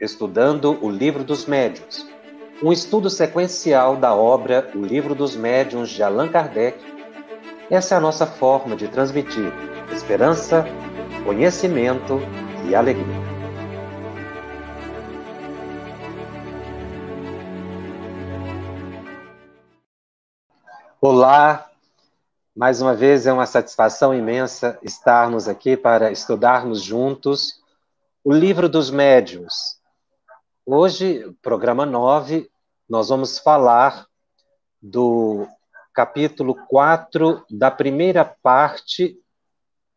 estudando o Livro dos Médiuns, um estudo sequencial da obra O Livro dos Médiuns de Allan Kardec. Essa é a nossa forma de transmitir esperança, conhecimento e alegria. Olá, mais uma vez é uma satisfação imensa estarmos aqui para estudarmos juntos o Livro dos Médiuns, Hoje, programa 9, nós vamos falar do capítulo 4 da primeira parte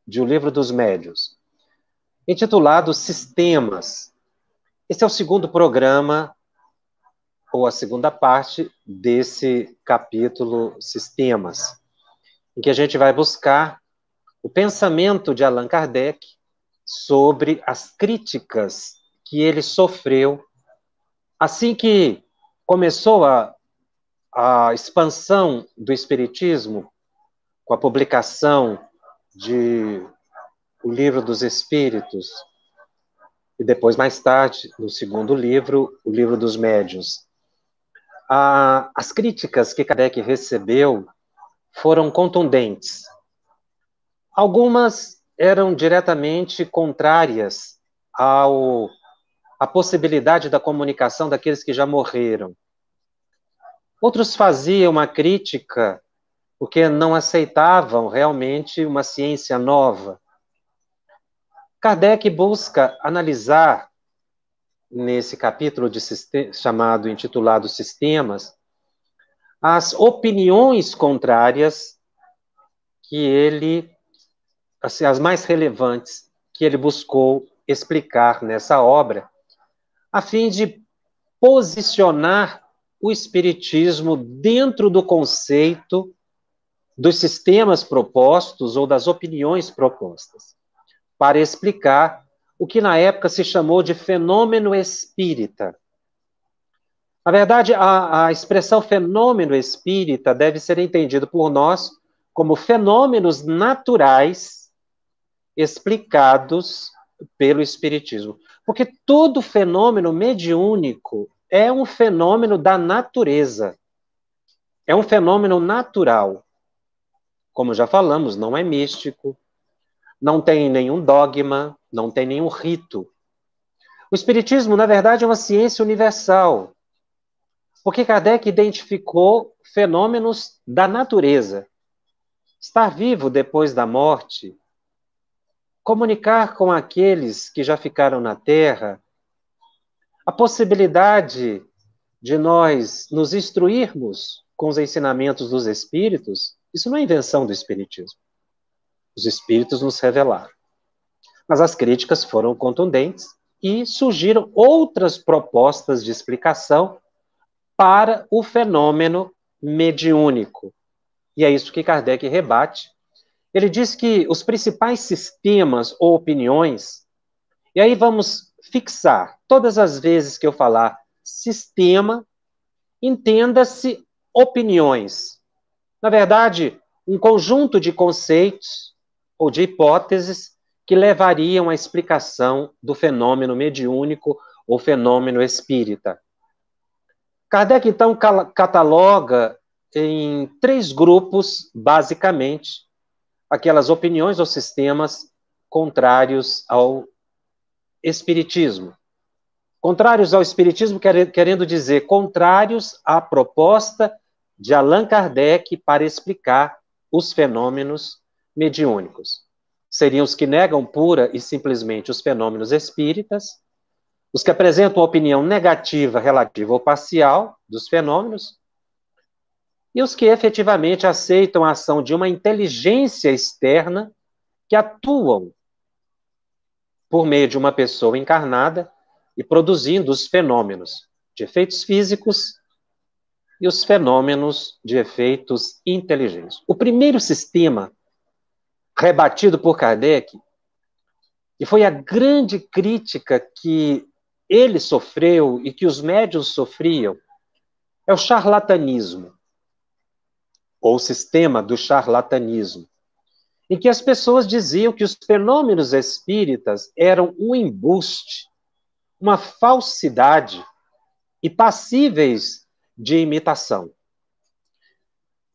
de O Livro dos Médios, intitulado Sistemas. Esse é o segundo programa, ou a segunda parte desse capítulo Sistemas, em que a gente vai buscar o pensamento de Allan Kardec sobre as críticas que ele sofreu Assim que começou a, a expansão do Espiritismo, com a publicação de O Livro dos Espíritos, e depois, mais tarde, no segundo livro, O Livro dos Médiuns, a, as críticas que Kardec recebeu foram contundentes. Algumas eram diretamente contrárias ao a possibilidade da comunicação daqueles que já morreram. Outros faziam uma crítica porque não aceitavam realmente uma ciência nova. Kardec busca analisar nesse capítulo de, chamado intitulado Sistemas as opiniões contrárias que ele assim, as mais relevantes que ele buscou explicar nessa obra a fim de posicionar o Espiritismo dentro do conceito dos sistemas propostos ou das opiniões propostas, para explicar o que na época se chamou de fenômeno espírita. Na verdade, a, a expressão fenômeno espírita deve ser entendido por nós como fenômenos naturais explicados pelo Espiritismo. Porque todo fenômeno mediúnico é um fenômeno da natureza. É um fenômeno natural. Como já falamos, não é místico, não tem nenhum dogma, não tem nenhum rito. O Espiritismo, na verdade, é uma ciência universal, porque Kardec identificou fenômenos da natureza. Estar vivo depois da morte comunicar com aqueles que já ficaram na terra, a possibilidade de nós nos instruirmos com os ensinamentos dos espíritos, isso não é invenção do espiritismo. Os espíritos nos revelaram. Mas as críticas foram contundentes e surgiram outras propostas de explicação para o fenômeno mediúnico. E é isso que Kardec rebate ele diz que os principais sistemas ou opiniões, e aí vamos fixar, todas as vezes que eu falar sistema, entenda-se opiniões. Na verdade, um conjunto de conceitos ou de hipóteses que levariam à explicação do fenômeno mediúnico ou fenômeno espírita. Kardec, então, cataloga em três grupos, basicamente, aquelas opiniões ou sistemas contrários ao espiritismo. Contrários ao espiritismo querendo dizer contrários à proposta de Allan Kardec para explicar os fenômenos mediúnicos. Seriam os que negam pura e simplesmente os fenômenos espíritas, os que apresentam opinião negativa relativa ou parcial dos fenômenos, e os que efetivamente aceitam a ação de uma inteligência externa que atuam por meio de uma pessoa encarnada e produzindo os fenômenos de efeitos físicos e os fenômenos de efeitos inteligentes. O primeiro sistema rebatido por Kardec, e foi a grande crítica que ele sofreu e que os médios sofriam, é o charlatanismo ou sistema do charlatanismo, em que as pessoas diziam que os fenômenos espíritas eram um embuste, uma falsidade e passíveis de imitação.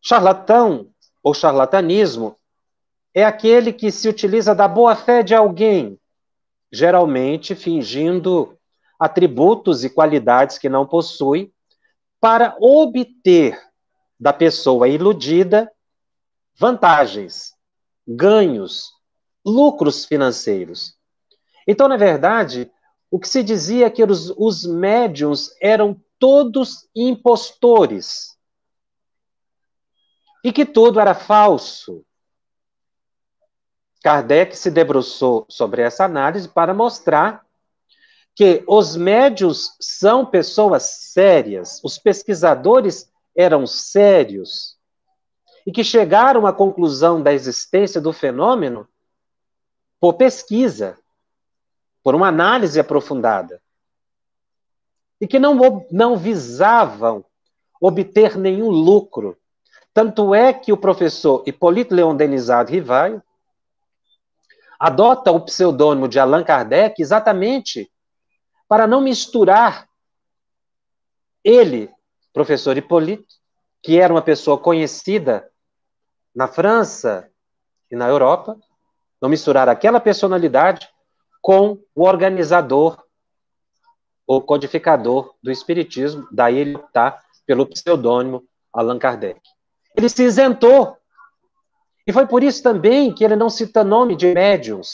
Charlatão ou charlatanismo é aquele que se utiliza da boa-fé de alguém, geralmente fingindo atributos e qualidades que não possui, para obter da pessoa iludida vantagens, ganhos, lucros financeiros. Então, na verdade, o que se dizia é que os, os médiums eram todos impostores e que tudo era falso. Kardec se debruçou sobre essa análise para mostrar que os médios são pessoas sérias, os pesquisadores eram sérios e que chegaram à conclusão da existência do fenômeno por pesquisa, por uma análise aprofundada, e que não, não visavam obter nenhum lucro. Tanto é que o professor Hipólito Leon Denizado Rivaio adota o pseudônimo de Allan Kardec exatamente para não misturar ele professor Hippolyte, que era uma pessoa conhecida na França e na Europa, não misturar aquela personalidade com o organizador ou codificador do espiritismo, daí ele está pelo pseudônimo Allan Kardec. Ele se isentou. E foi por isso também que ele não cita nome de médiums,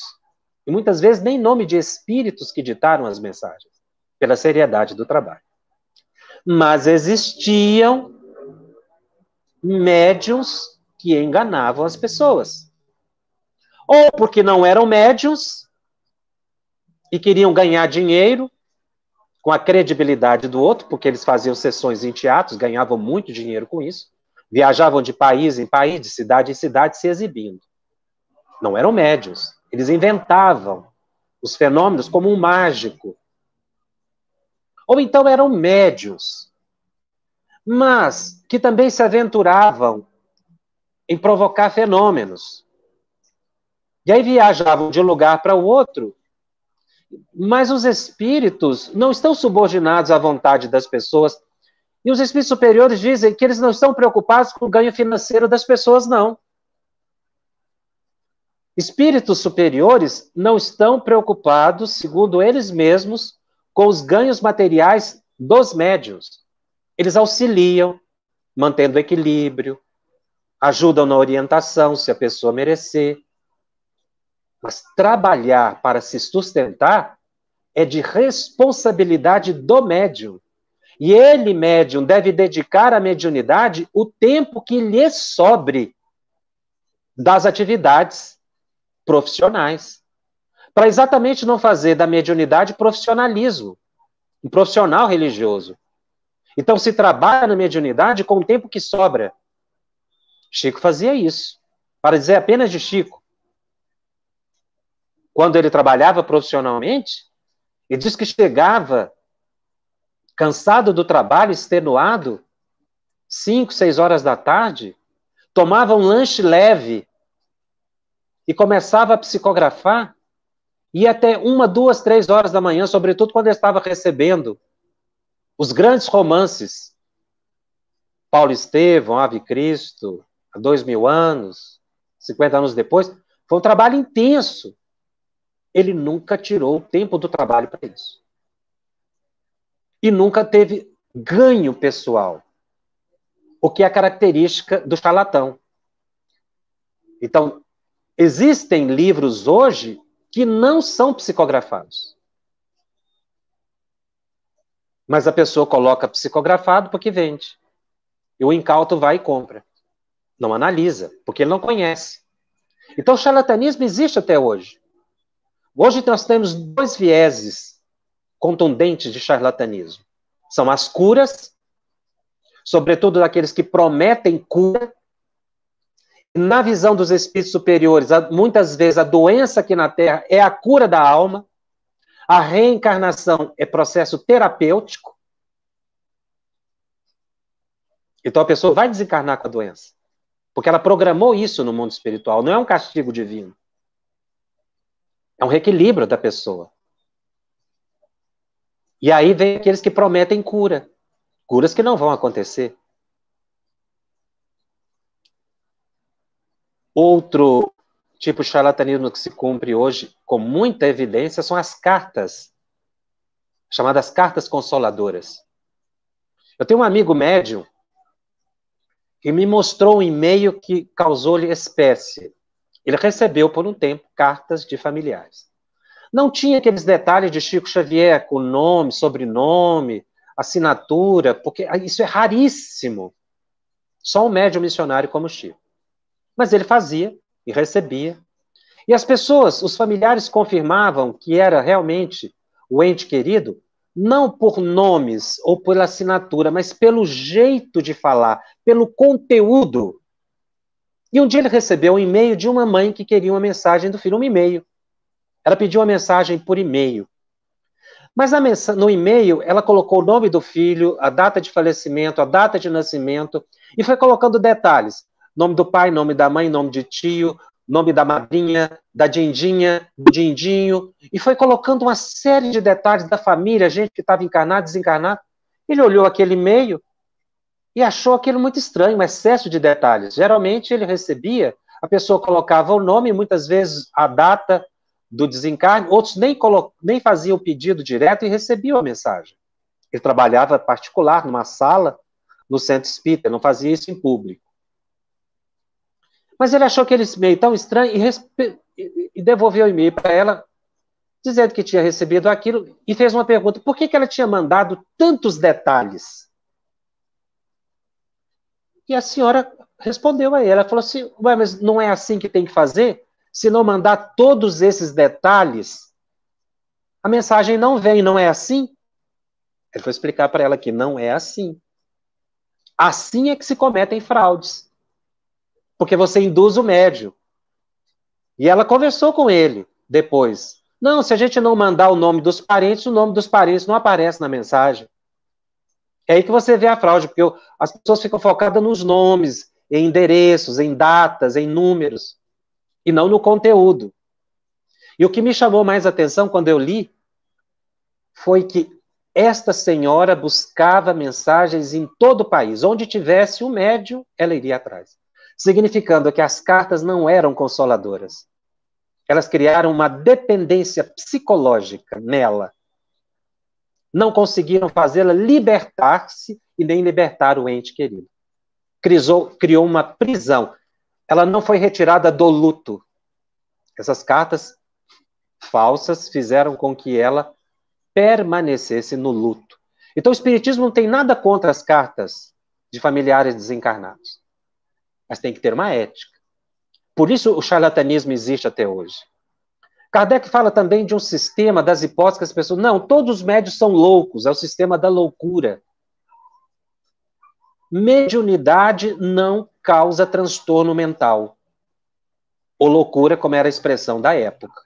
e muitas vezes nem nome de espíritos que ditaram as mensagens, pela seriedade do trabalho mas existiam médiums que enganavam as pessoas. Ou porque não eram médiums e queriam ganhar dinheiro com a credibilidade do outro, porque eles faziam sessões em teatros, ganhavam muito dinheiro com isso, viajavam de país em país, de cidade em cidade, se exibindo. Não eram médiums, eles inventavam os fenômenos como um mágico ou então eram médios, mas que também se aventuravam em provocar fenômenos. E aí viajavam de um lugar para o outro, mas os espíritos não estão subordinados à vontade das pessoas. E os espíritos superiores dizem que eles não estão preocupados com o ganho financeiro das pessoas, não. Espíritos superiores não estão preocupados, segundo eles mesmos, com os ganhos materiais dos médios. Eles auxiliam, mantendo o equilíbrio, ajudam na orientação, se a pessoa merecer. Mas trabalhar para se sustentar é de responsabilidade do médium. E ele, médium, deve dedicar à mediunidade o tempo que lhe sobre das atividades profissionais para exatamente não fazer da mediunidade profissionalismo, um profissional religioso. Então se trabalha na mediunidade com o tempo que sobra. Chico fazia isso. Para dizer apenas de Chico. Quando ele trabalhava profissionalmente, ele diz que chegava cansado do trabalho, extenuado, cinco, seis horas da tarde, tomava um lanche leve e começava a psicografar e até uma, duas, três horas da manhã, sobretudo quando eu estava recebendo os grandes romances, Paulo Estevão, Ave Cristo, há dois mil anos, 50 anos depois, foi um trabalho intenso. Ele nunca tirou o tempo do trabalho para isso. E nunca teve ganho pessoal, o que é a característica do charlatão. Então, existem livros hoje que não são psicografados. Mas a pessoa coloca psicografado porque vende. E o incauto vai e compra. Não analisa, porque ele não conhece. Então, o charlatanismo existe até hoje. Hoje nós temos dois vieses contundentes de charlatanismo. São as curas, sobretudo daqueles que prometem cura na visão dos espíritos superiores, muitas vezes a doença aqui na Terra é a cura da alma, a reencarnação é processo terapêutico. Então a pessoa vai desencarnar com a doença, porque ela programou isso no mundo espiritual, não é um castigo divino. É um reequilíbrio da pessoa. E aí vem aqueles que prometem cura, curas que não vão acontecer. Outro tipo de charlatanismo que se cumpre hoje com muita evidência são as cartas, chamadas cartas consoladoras. Eu tenho um amigo médium que me mostrou um e-mail que causou-lhe espécie. Ele recebeu por um tempo cartas de familiares. Não tinha aqueles detalhes de Chico Xavier, com nome, sobrenome, assinatura, porque isso é raríssimo. Só um médium missionário como Chico. Mas ele fazia e recebia. E as pessoas, os familiares confirmavam que era realmente o ente querido, não por nomes ou por assinatura, mas pelo jeito de falar, pelo conteúdo. E um dia ele recebeu um e-mail de uma mãe que queria uma mensagem do filho, um e-mail. Ela pediu uma mensagem por e-mail. Mas no e-mail, ela colocou o nome do filho, a data de falecimento, a data de nascimento, e foi colocando detalhes. Nome do pai, nome da mãe, nome de tio, nome da madrinha, da dindinha, do dindinho, e foi colocando uma série de detalhes da família, gente que estava encarnada, desencarnada. Ele olhou aquele e-mail e achou aquilo muito estranho, um excesso de detalhes. Geralmente ele recebia, a pessoa colocava o nome, muitas vezes a data do desencarne, outros nem, nem faziam o pedido direto e recebiam a mensagem. Ele trabalhava particular, numa sala, no centro espírita, não fazia isso em público. Mas ele achou aquele e-mail tão estranho e, e devolveu o e-mail para ela, dizendo que tinha recebido aquilo, e fez uma pergunta: por que, que ela tinha mandado tantos detalhes? E a senhora respondeu a ele. Ela falou assim: Ué, mas não é assim que tem que fazer? Se não mandar todos esses detalhes, a mensagem não vem, não é assim? Ele foi explicar para ela que não é assim. Assim é que se cometem fraudes porque você induz o médio. E ela conversou com ele depois. Não, se a gente não mandar o nome dos parentes, o nome dos parentes não aparece na mensagem. É aí que você vê a fraude, porque as pessoas ficam focadas nos nomes, em endereços, em datas, em números, e não no conteúdo. E o que me chamou mais atenção quando eu li foi que esta senhora buscava mensagens em todo o país. Onde tivesse o um médium, ela iria atrás significando que as cartas não eram consoladoras. Elas criaram uma dependência psicológica nela. Não conseguiram fazê-la libertar-se e nem libertar o ente querido. Crisou, criou uma prisão. Ela não foi retirada do luto. Essas cartas falsas fizeram com que ela permanecesse no luto. Então, o Espiritismo não tem nada contra as cartas de familiares desencarnados mas tem que ter uma ética. Por isso o charlatanismo existe até hoje. Kardec fala também de um sistema das hipóteses que as pessoas. Não, todos os médios são loucos, é o sistema da loucura. Mediunidade não causa transtorno mental. Ou loucura, como era a expressão da época.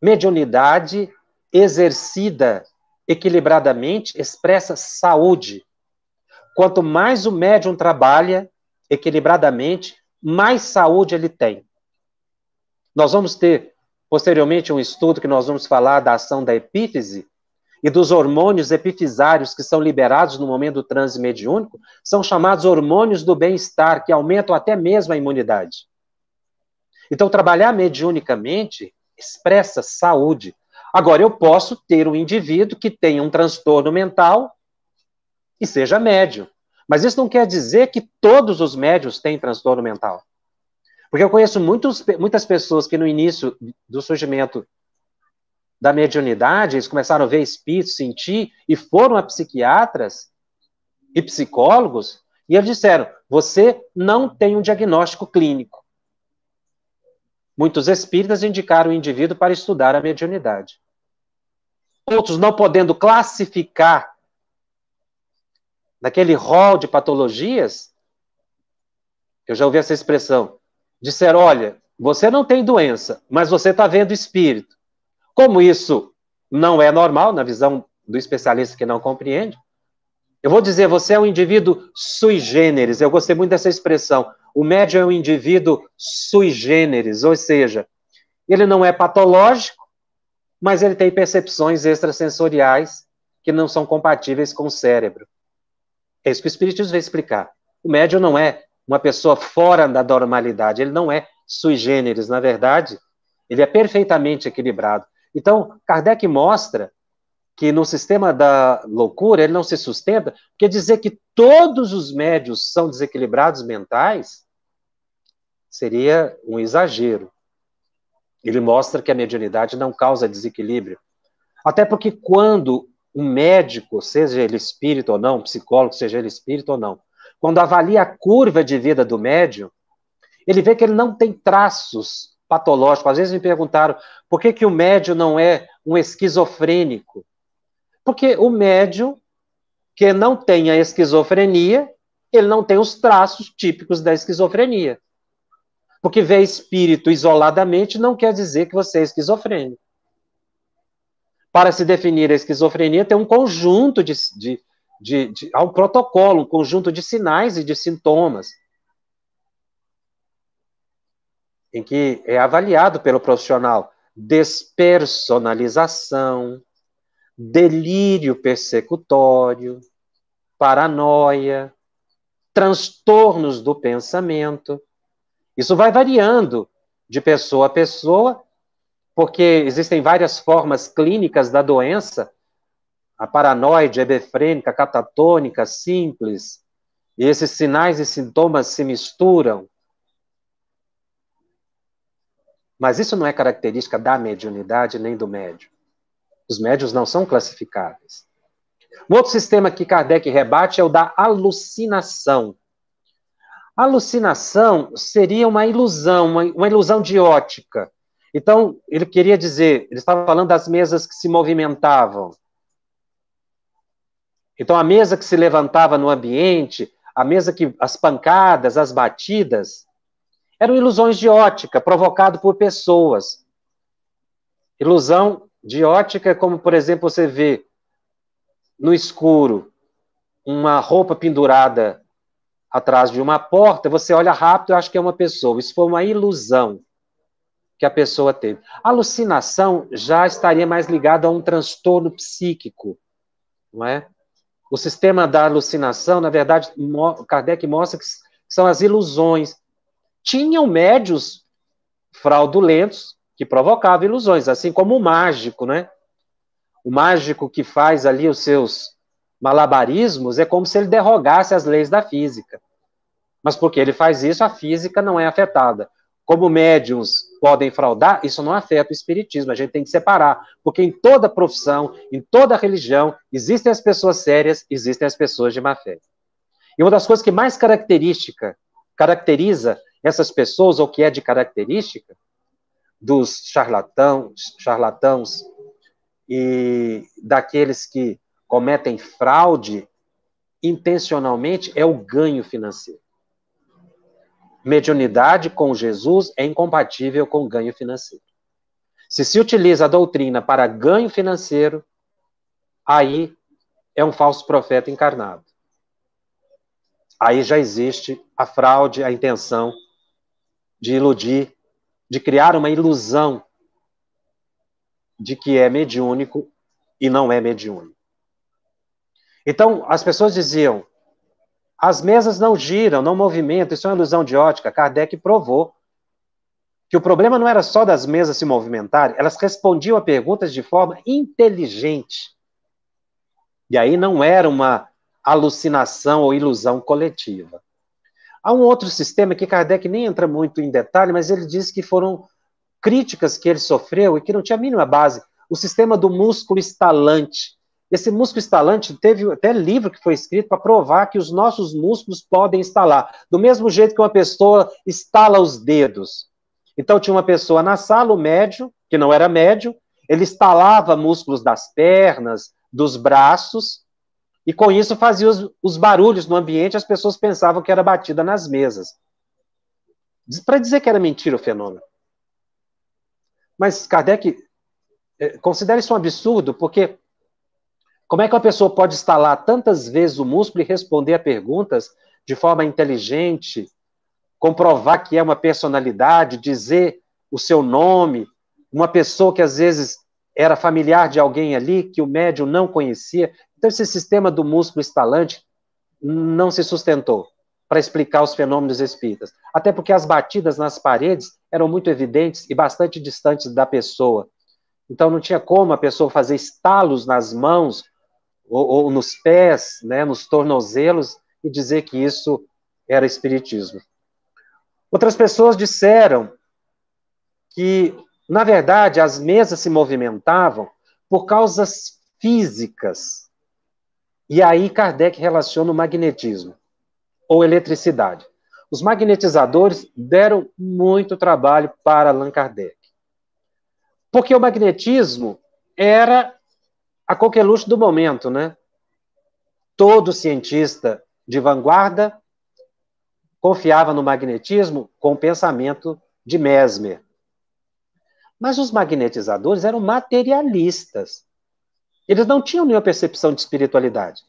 Mediunidade exercida equilibradamente expressa saúde. Quanto mais o médium trabalha, equilibradamente, mais saúde ele tem. Nós vamos ter, posteriormente, um estudo que nós vamos falar da ação da epífise e dos hormônios epifisários que são liberados no momento do transe mediúnico, são chamados hormônios do bem-estar, que aumentam até mesmo a imunidade. Então, trabalhar mediunicamente expressa saúde. Agora, eu posso ter um indivíduo que tenha um transtorno mental e seja médio. Mas isso não quer dizer que todos os médios têm transtorno mental. Porque eu conheço muitos, muitas pessoas que no início do surgimento da mediunidade, eles começaram a ver espíritos, sentir, e foram a psiquiatras e psicólogos, e eles disseram: você não tem um diagnóstico clínico. Muitos espíritas indicaram o indivíduo para estudar a mediunidade. Outros, não podendo classificar naquele rol de patologias, eu já ouvi essa expressão, disser, olha, você não tem doença, mas você está vendo espírito. Como isso não é normal, na visão do especialista que não compreende, eu vou dizer, você é um indivíduo sui generis, eu gostei muito dessa expressão, o médium é um indivíduo sui generis, ou seja, ele não é patológico, mas ele tem percepções extrasensoriais que não são compatíveis com o cérebro. É isso que o Espiritismo vai explicar. O médium não é uma pessoa fora da normalidade, ele não é sui generis, na verdade, ele é perfeitamente equilibrado. Então, Kardec mostra que no sistema da loucura ele não se sustenta, porque dizer que todos os médios são desequilibrados mentais seria um exagero. Ele mostra que a mediunidade não causa desequilíbrio. Até porque quando um médico, seja ele espírito ou não, psicólogo, seja ele espírito ou não, quando avalia a curva de vida do médium, ele vê que ele não tem traços patológicos. Às vezes me perguntaram por que, que o médium não é um esquizofrênico. Porque o médium que não tem a esquizofrenia, ele não tem os traços típicos da esquizofrenia. Porque ver espírito isoladamente não quer dizer que você é esquizofrênico. Para se definir a esquizofrenia, tem um conjunto de, de, de, de há um protocolo, um conjunto de sinais e de sintomas em que é avaliado pelo profissional despersonalização, delírio persecutório, paranoia, transtornos do pensamento. Isso vai variando de pessoa a pessoa porque existem várias formas clínicas da doença, a paranoide, hebefrênica, catatônica, simples, e esses sinais e sintomas se misturam. Mas isso não é característica da mediunidade nem do médium. Os médios não são classificáveis. Um outro sistema que Kardec rebate é o da alucinação. A alucinação seria uma ilusão, uma, uma ilusão de ótica. Então, ele queria dizer, ele estava falando das mesas que se movimentavam. Então, a mesa que se levantava no ambiente, a mesa que as pancadas, as batidas, eram ilusões de ótica, provocado por pessoas. Ilusão de ótica, é como por exemplo você vê no escuro uma roupa pendurada atrás de uma porta, você olha rápido e acha que é uma pessoa. Isso foi uma ilusão que a pessoa teve. A alucinação já estaria mais ligada a um transtorno psíquico, não é? O sistema da alucinação, na verdade, Kardec mostra que são as ilusões. Tinham médios fraudulentos que provocavam ilusões, assim como o mágico, né? O mágico que faz ali os seus malabarismos é como se ele derrogasse as leis da física. Mas porque ele faz isso, a física não é afetada. Como médiums podem fraudar, isso não afeta o espiritismo. A gente tem que separar, porque em toda profissão, em toda religião, existem as pessoas sérias, existem as pessoas de má fé. E uma das coisas que mais característica, caracteriza essas pessoas, ou que é de característica, dos charlatãos, charlatãos e daqueles que cometem fraude intencionalmente, é o ganho financeiro mediunidade com Jesus é incompatível com ganho financeiro. Se se utiliza a doutrina para ganho financeiro, aí é um falso profeta encarnado. Aí já existe a fraude, a intenção de iludir, de criar uma ilusão de que é mediúnico e não é mediúnico. Então, as pessoas diziam: as mesas não giram, não movimentam, isso é uma ilusão de ótica. Kardec provou que o problema não era só das mesas se movimentarem, elas respondiam a perguntas de forma inteligente. E aí não era uma alucinação ou ilusão coletiva. Há um outro sistema que Kardec nem entra muito em detalhe, mas ele diz que foram críticas que ele sofreu e que não tinha a mínima base. O sistema do músculo estalante, esse músculo estalante teve até livro que foi escrito para provar que os nossos músculos podem estalar, do mesmo jeito que uma pessoa estala os dedos. Então tinha uma pessoa na sala, o médio, que não era médio, ele estalava músculos das pernas, dos braços, e com isso fazia os, os barulhos no ambiente, as pessoas pensavam que era batida nas mesas. Para dizer que era mentira o fenômeno. Mas Kardec eh, considere isso um absurdo, porque como é que uma pessoa pode instalar tantas vezes o músculo e responder a perguntas de forma inteligente, comprovar que é uma personalidade, dizer o seu nome, uma pessoa que às vezes era familiar de alguém ali, que o médium não conhecia. Então, esse sistema do músculo instalante não se sustentou para explicar os fenômenos espíritas. Até porque as batidas nas paredes eram muito evidentes e bastante distantes da pessoa. Então, não tinha como a pessoa fazer estalos nas mãos ou, ou nos pés, né, nos tornozelos, e dizer que isso era espiritismo. Outras pessoas disseram que, na verdade, as mesas se movimentavam por causas físicas. E aí Kardec relaciona o magnetismo ou eletricidade. Os magnetizadores deram muito trabalho para Allan Kardec. Porque o magnetismo era a qualquer luxo do momento, né? Todo cientista de vanguarda confiava no magnetismo com o pensamento de Mesmer. Mas os magnetizadores eram materialistas. Eles não tinham nenhuma percepção de espiritualidade.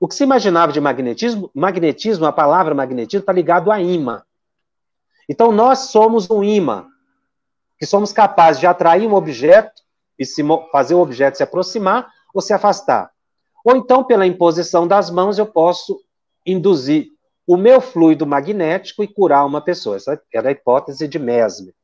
O que se imaginava de magnetismo, magnetismo, a palavra magnetismo está ligado a imã. Então nós somos um imã, que somos capazes de atrair um objeto e se, fazer o objeto se aproximar, ou se afastar. Ou então, pela imposição das mãos, eu posso induzir o meu fluido magnético e curar uma pessoa. Essa era a hipótese de Mesmer.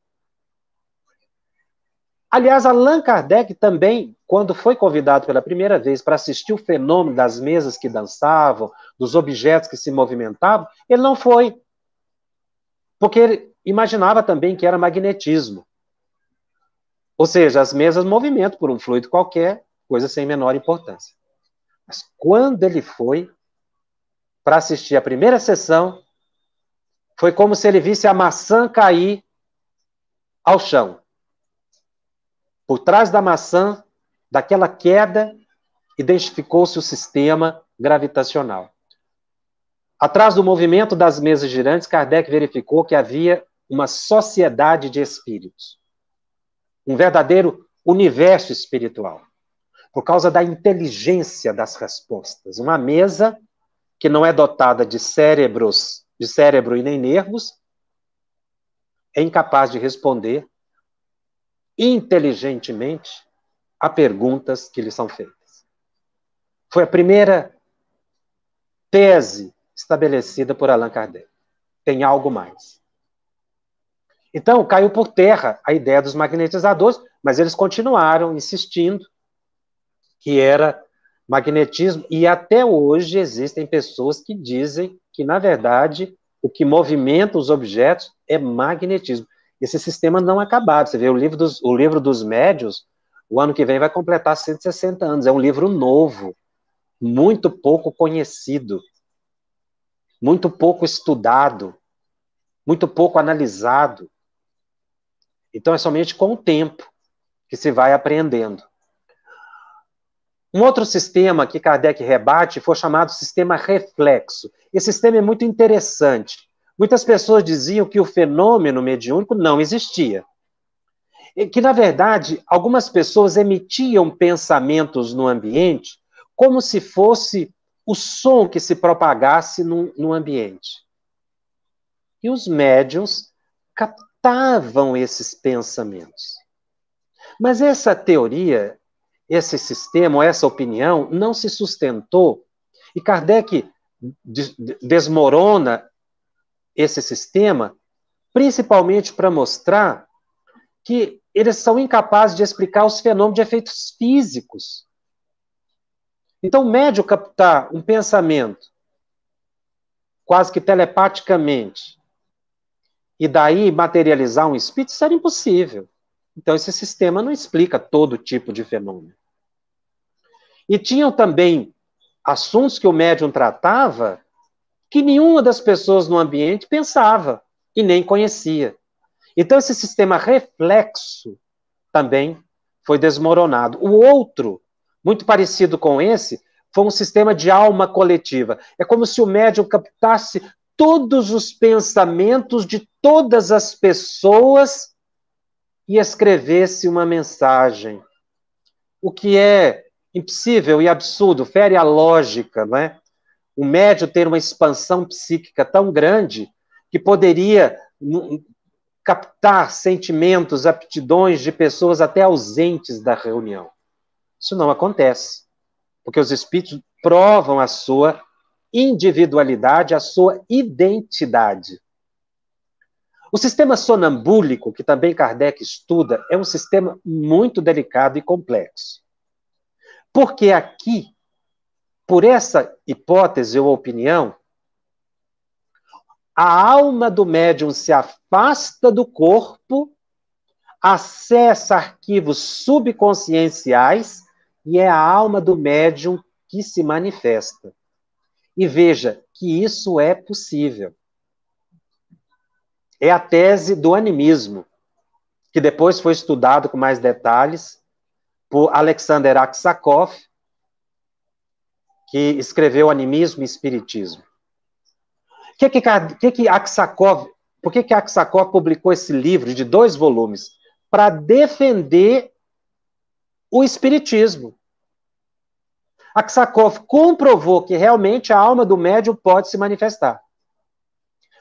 Aliás, Allan Kardec também, quando foi convidado pela primeira vez para assistir o fenômeno das mesas que dançavam, dos objetos que se movimentavam, ele não foi. Porque ele imaginava também que era magnetismo. Ou seja, as mesas movimentam por um fluido qualquer coisa sem menor importância. Mas quando ele foi para assistir a primeira sessão, foi como se ele visse a maçã cair ao chão. Por trás da maçã, daquela queda, identificou-se o sistema gravitacional. Atrás do movimento das mesas girantes, Kardec verificou que havia uma sociedade de espíritos, um verdadeiro universo espiritual por causa da inteligência das respostas. Uma mesa que não é dotada de cérebros, de cérebro e nem nervos, é incapaz de responder inteligentemente a perguntas que lhe são feitas. Foi a primeira tese estabelecida por Allan Kardec. Tem algo mais. Então, caiu por terra a ideia dos magnetizadores, mas eles continuaram insistindo que era magnetismo. E até hoje existem pessoas que dizem que, na verdade, o que movimenta os objetos é magnetismo. Esse sistema não é acabado. Você vê o livro dos, o livro dos médios, o ano que vem vai completar 160 anos. É um livro novo, muito pouco conhecido, muito pouco estudado, muito pouco analisado. Então é somente com o tempo que se vai aprendendo. Um outro sistema que Kardec rebate foi chamado sistema reflexo. Esse sistema é muito interessante. Muitas pessoas diziam que o fenômeno mediúnico não existia. E que, na verdade, algumas pessoas emitiam pensamentos no ambiente como se fosse o som que se propagasse no, no ambiente. E os médiums captavam esses pensamentos. Mas essa teoria esse sistema, essa opinião, não se sustentou, e Kardec desmorona esse sistema, principalmente para mostrar que eles são incapazes de explicar os fenômenos de efeitos físicos. Então, o médio captar um pensamento quase que telepaticamente e daí materializar um espírito, isso era impossível. Então, esse sistema não explica todo tipo de fenômeno. E tinham também assuntos que o médium tratava que nenhuma das pessoas no ambiente pensava e nem conhecia. Então, esse sistema reflexo também foi desmoronado. O outro, muito parecido com esse, foi um sistema de alma coletiva. É como se o médium captasse todos os pensamentos de todas as pessoas e escrevesse uma mensagem. O que é impossível e absurdo, fere a lógica, não é? O médio ter uma expansão psíquica tão grande que poderia hum, hum, captar sentimentos, aptidões de pessoas até ausentes da reunião. Isso não acontece, porque os espíritos provam a sua individualidade, a sua identidade. O sistema sonambúlico, que também Kardec estuda, é um sistema muito delicado e complexo. Porque aqui, por essa hipótese ou opinião, a alma do médium se afasta do corpo, acessa arquivos subconscienciais e é a alma do médium que se manifesta. E veja que isso é possível é a tese do animismo, que depois foi estudado com mais detalhes por Alexander Aksakov, que escreveu Animismo e Espiritismo. O que, é que, que, é que Aksakov, por que, que Aksakov publicou esse livro de dois volumes? Para defender o Espiritismo. Aksakov comprovou que realmente a alma do médium pode se manifestar.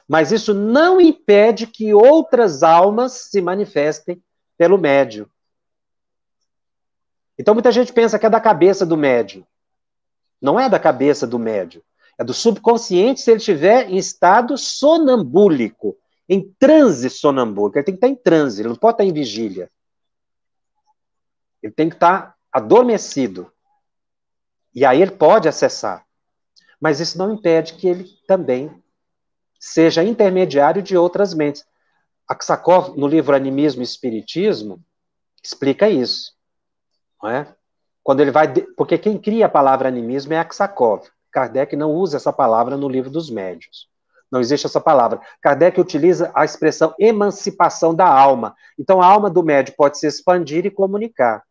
Mas isso não impede que outras almas se manifestem pelo médium. Então muita gente pensa que é da cabeça do médium. Não é da cabeça do médium. É do subconsciente se ele estiver em estado sonambúlico, em transe sonambúlico. Ele tem que estar em transe, ele não pode estar em vigília. Ele tem que estar adormecido. E aí ele pode acessar. Mas isso não impede que ele também seja intermediário de outras mentes. Aksakov, no livro Animismo e Espiritismo, explica isso. Não é? Quando ele vai. Porque quem cria a palavra animismo é Aksakov. Kardec não usa essa palavra no livro dos médios. Não existe essa palavra. Kardec utiliza a expressão emancipação da alma. Então, a alma do médio pode se expandir e comunicar.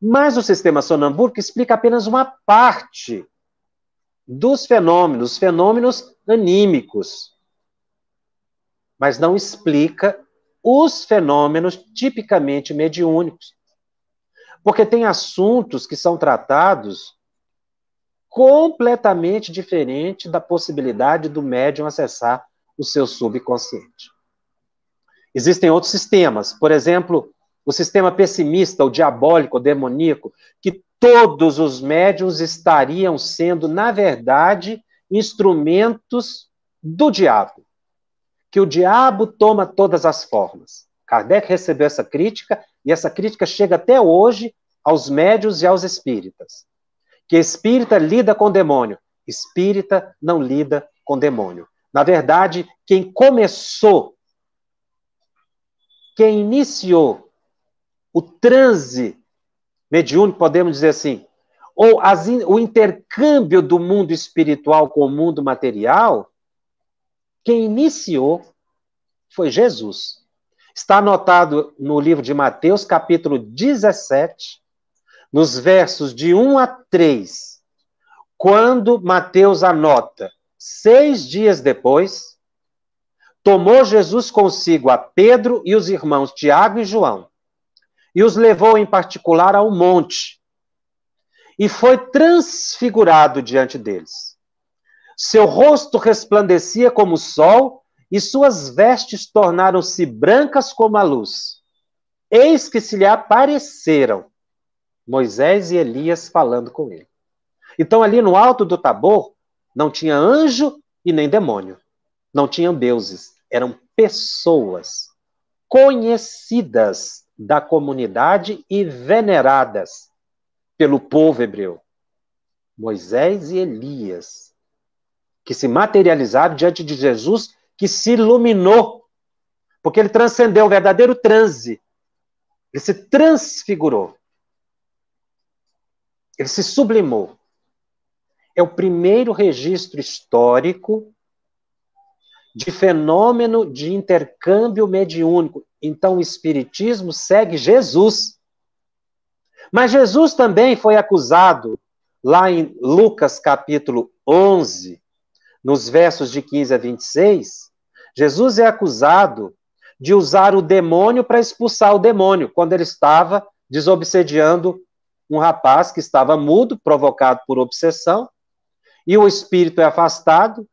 Mas o sistema sonambúrgico explica apenas uma parte dos fenômenos, fenômenos anímicos, mas não explica os fenômenos tipicamente mediúnicos. Porque tem assuntos que são tratados completamente diferente da possibilidade do médium acessar o seu subconsciente. Existem outros sistemas, por exemplo, o sistema pessimista, o diabólico, o demoníaco, que todos os médiums estariam sendo, na verdade, instrumentos do diabo. Que o diabo toma todas as formas. Kardec recebeu essa crítica, e essa crítica chega até hoje aos médios e aos espíritas. Que espírita lida com demônio, espírita não lida com demônio. Na verdade, quem começou, quem iniciou o transe mediúnico, podemos dizer assim, ou as, o intercâmbio do mundo espiritual com o mundo material, quem iniciou foi Jesus. Está anotado no livro de Mateus, capítulo 17, nos versos de 1 a 3, quando Mateus anota, seis dias depois, tomou Jesus consigo a Pedro e os irmãos Tiago e João e os levou em particular ao monte, e foi transfigurado diante deles. Seu rosto resplandecia como o sol, e suas vestes tornaram-se brancas como a luz. Eis que se lhe apareceram Moisés e Elias falando com ele. Então, ali no alto do Tabor, não tinha anjo e nem demônio. Não tinham deuses, eram pessoas conhecidas da comunidade e veneradas pelo povo hebreu. Moisés e Elias, que se materializaram diante de Jesus, que se iluminou, porque ele transcendeu o verdadeiro transe. Ele se transfigurou. Ele se sublimou. É o primeiro registro histórico de fenômeno de intercâmbio mediúnico então o Espiritismo segue Jesus. Mas Jesus também foi acusado, lá em Lucas capítulo 11, nos versos de 15 a 26, Jesus é acusado de usar o demônio para expulsar o demônio, quando ele estava desobsediando um rapaz que estava mudo, provocado por obsessão, e o espírito é afastado.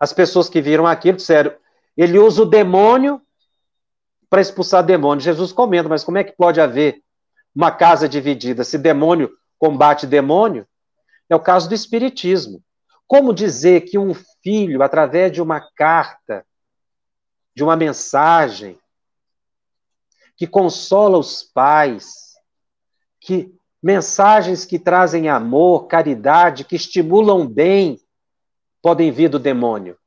As pessoas que viram aquilo disseram: ele usa o demônio para expulsar demônio. Jesus comenta, mas como é que pode haver uma casa dividida se demônio combate demônio? É o caso do espiritismo. Como dizer que um filho, através de uma carta, de uma mensagem, que consola os pais, que mensagens que trazem amor, caridade, que estimulam bem, podem vir do demônio?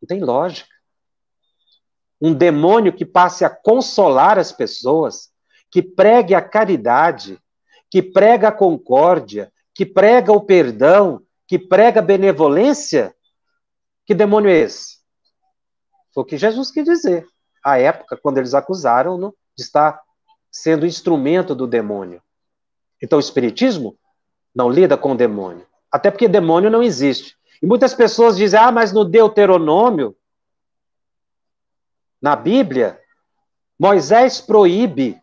Não tem lógica um demônio que passe a consolar as pessoas, que pregue a caridade, que prega a concórdia, que prega o perdão, que prega a benevolência? Que demônio é esse? Foi o que Jesus quis dizer à época, quando eles acusaram -no de estar sendo instrumento do demônio. Então, o Espiritismo não lida com o demônio. Até porque demônio não existe. E muitas pessoas dizem, ah, mas no Deuteronômio na Bíblia, Moisés proíbe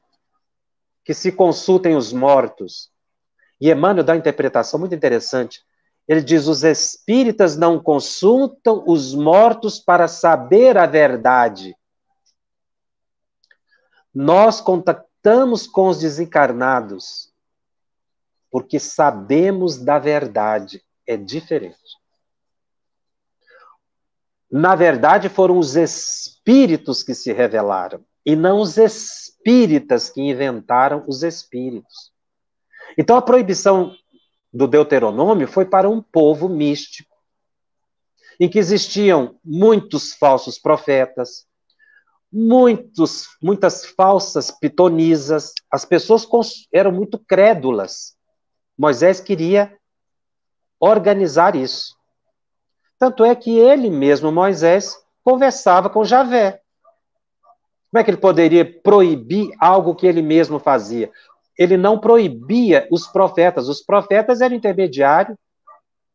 que se consultem os mortos. E Emmanuel dá uma interpretação muito interessante. Ele diz: os espíritas não consultam os mortos para saber a verdade. Nós contactamos com os desencarnados porque sabemos da verdade. É diferente na verdade, foram os espíritos que se revelaram, e não os espíritas que inventaram os espíritos. Então, a proibição do Deuteronômio foi para um povo místico, em que existiam muitos falsos profetas, muitos, muitas falsas pitonisas, as pessoas eram muito crédulas. Moisés queria organizar isso. Tanto é que ele mesmo, Moisés, conversava com Javé. Como é que ele poderia proibir algo que ele mesmo fazia? Ele não proibia os profetas. Os profetas eram intermediário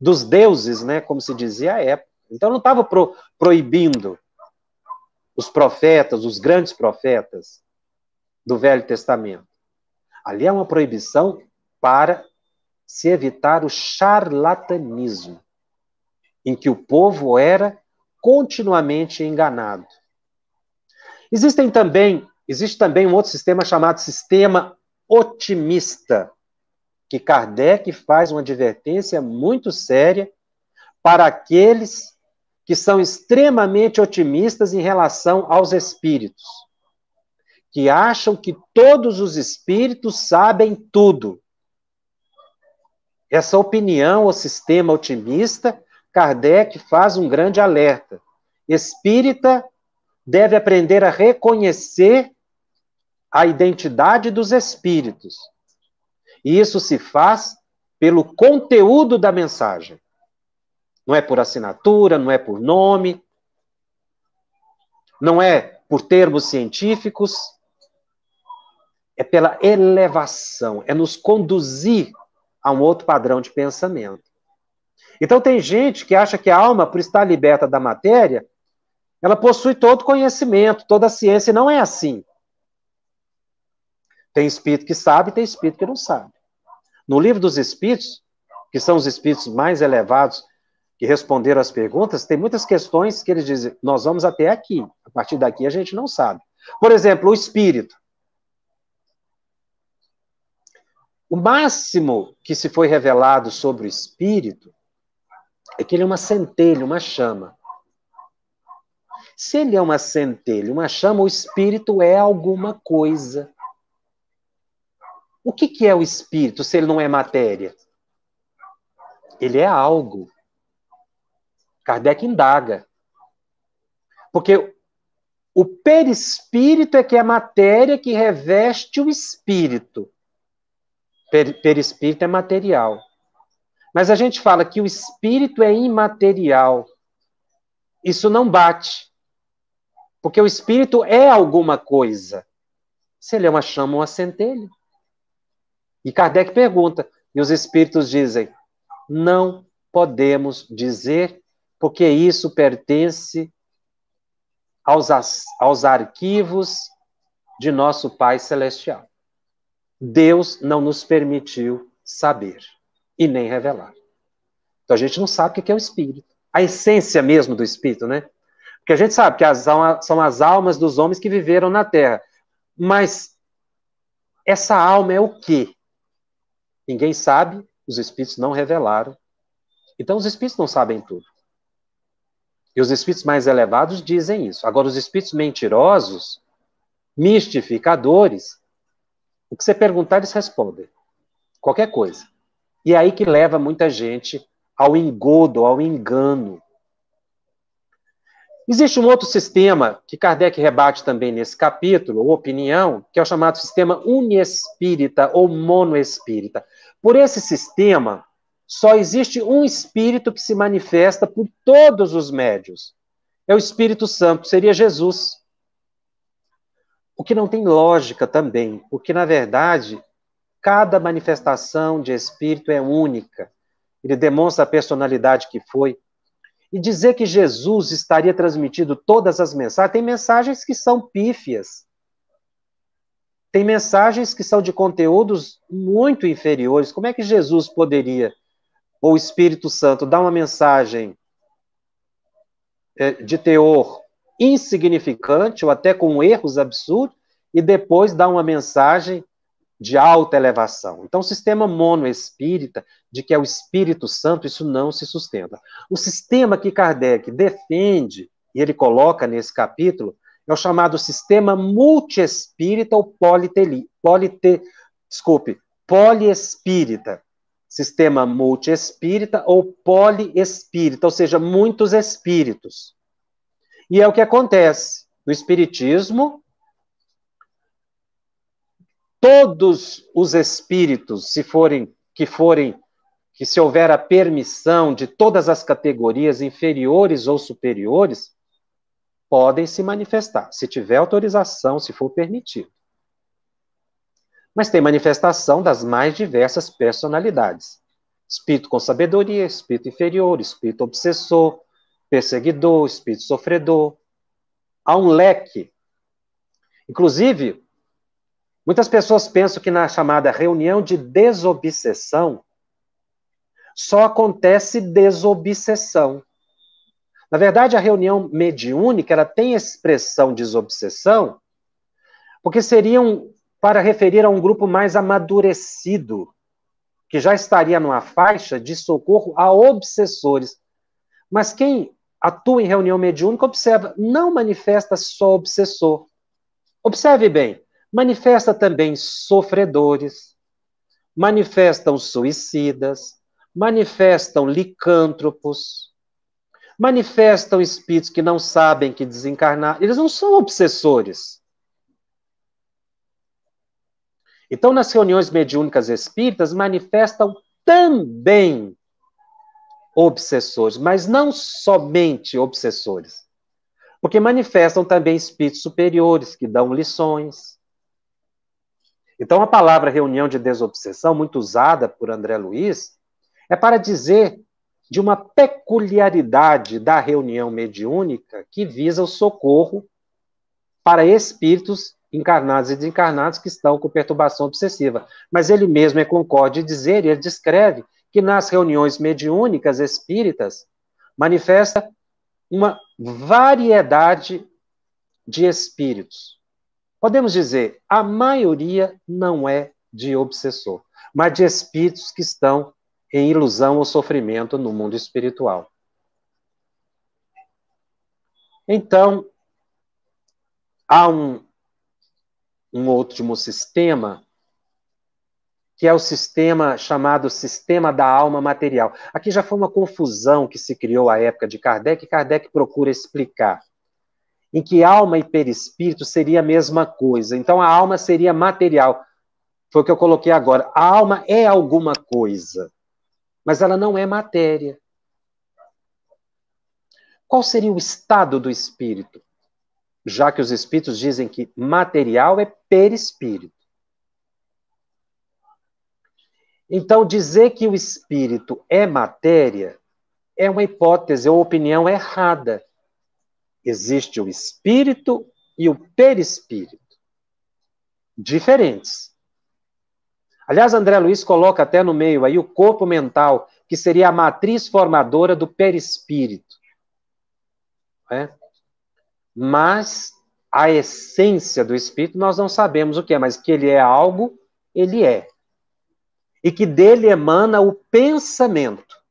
dos deuses, né, como se dizia à época. Então não estava pro, proibindo os profetas, os grandes profetas do Velho Testamento. Ali é uma proibição para se evitar o charlatanismo em que o povo era continuamente enganado. Existem também, existe também um outro sistema chamado sistema otimista, que Kardec faz uma advertência muito séria para aqueles que são extremamente otimistas em relação aos espíritos, que acham que todos os espíritos sabem tudo. Essa opinião o sistema otimista Kardec faz um grande alerta. Espírita deve aprender a reconhecer a identidade dos espíritos. E isso se faz pelo conteúdo da mensagem. Não é por assinatura, não é por nome, não é por termos científicos, é pela elevação, é nos conduzir a um outro padrão de pensamento. Então, tem gente que acha que a alma, por estar liberta da matéria, ela possui todo conhecimento, toda a ciência, e não é assim. Tem espírito que sabe, tem espírito que não sabe. No livro dos espíritos, que são os espíritos mais elevados que responderam as perguntas, tem muitas questões que eles dizem: nós vamos até aqui, a partir daqui a gente não sabe. Por exemplo, o espírito. O máximo que se foi revelado sobre o espírito é que ele é uma centelha, uma chama. Se ele é uma centelha, uma chama, o espírito é alguma coisa. O que, que é o espírito se ele não é matéria? Ele é algo. Kardec indaga. Porque o perispírito é que é a matéria que reveste o espírito. Per perispírito é material. Mas a gente fala que o espírito é imaterial. Isso não bate. Porque o espírito é alguma coisa. Se ele é uma chama ou uma centelha. E Kardec pergunta, e os espíritos dizem: não podemos dizer, porque isso pertence aos, aos arquivos de nosso Pai Celestial. Deus não nos permitiu saber e nem revelar. Então a gente não sabe o que é o espírito. A essência mesmo do espírito, né? Porque a gente sabe que as, são as almas dos homens que viveram na terra. Mas essa alma é o quê? Ninguém sabe, os espíritos não revelaram. Então os espíritos não sabem tudo. E os espíritos mais elevados dizem isso. Agora, os espíritos mentirosos, mistificadores, o que você perguntar, eles respondem. Qualquer coisa. E é aí que leva muita gente ao engodo, ao engano. Existe um outro sistema que Kardec rebate também nesse capítulo, opinião, que é o chamado sistema uniespírita ou monoespírita. Por esse sistema, só existe um espírito que se manifesta por todos os médios. É o Espírito Santo, seria Jesus. O que não tem lógica também, porque na verdade Cada manifestação de espírito é única. Ele demonstra a personalidade que foi. E dizer que Jesus estaria transmitindo todas as mensagens, tem mensagens que são pífias. Tem mensagens que são de conteúdos muito inferiores. Como é que Jesus poderia, ou Espírito Santo, dar uma mensagem é, de teor insignificante ou até com erros absurdos e depois dar uma mensagem de alta elevação. Então, o sistema monoespírita, de que é o Espírito Santo, isso não se sustenta. O sistema que Kardec defende, e ele coloca nesse capítulo, é o chamado sistema multiespírita ou politeli, polite, desculpe, poliespírita. Sistema multiespírita ou poliespírita, ou seja, muitos espíritos. E é o que acontece. No espiritismo, todos os espíritos, se forem que forem que se houver a permissão de todas as categorias inferiores ou superiores, podem se manifestar, se tiver autorização, se for permitido. Mas tem manifestação das mais diversas personalidades. Espírito com sabedoria, espírito inferior, espírito obsessor, perseguidor, espírito sofredor. Há um leque. Inclusive, Muitas pessoas pensam que na chamada reunião de desobsessão só acontece desobsessão. Na verdade, a reunião mediúnica ela tem expressão desobsessão, porque seriam para referir a um grupo mais amadurecido, que já estaria numa faixa de socorro a obsessores. Mas quem atua em reunião mediúnica observa, não manifesta só obsessor. Observe bem, manifesta também sofredores, manifestam suicidas, manifestam licântropos, manifestam espíritos que não sabem que desencarnar. Eles não são obsessores. Então, nas reuniões mediúnicas espíritas, manifestam também obsessores, mas não somente obsessores, porque manifestam também espíritos superiores que dão lições, então, a palavra reunião de desobsessão, muito usada por André Luiz, é para dizer de uma peculiaridade da reunião mediúnica que visa o socorro para espíritos encarnados e desencarnados que estão com perturbação obsessiva. Mas ele mesmo é concorde em dizer, e ele descreve, que nas reuniões mediúnicas espíritas manifesta uma variedade de espíritos. Podemos dizer, a maioria não é de obsessor, mas de espíritos que estão em ilusão ou sofrimento no mundo espiritual. Então, há um, um último sistema, que é o sistema chamado sistema da alma material. Aqui já foi uma confusão que se criou à época de Kardec, e Kardec procura explicar em que alma e perispírito seria a mesma coisa. Então a alma seria material. Foi o que eu coloquei agora. A alma é alguma coisa, mas ela não é matéria. Qual seria o estado do espírito? Já que os espíritos dizem que material é perispírito. Então, dizer que o espírito é matéria é uma hipótese ou opinião errada Existe o espírito e o perispírito. Diferentes. Aliás, André Luiz coloca até no meio aí o corpo mental, que seria a matriz formadora do perispírito. É? Mas a essência do espírito nós não sabemos o que é, mas que ele é algo, ele é. E que dele emana o pensamento.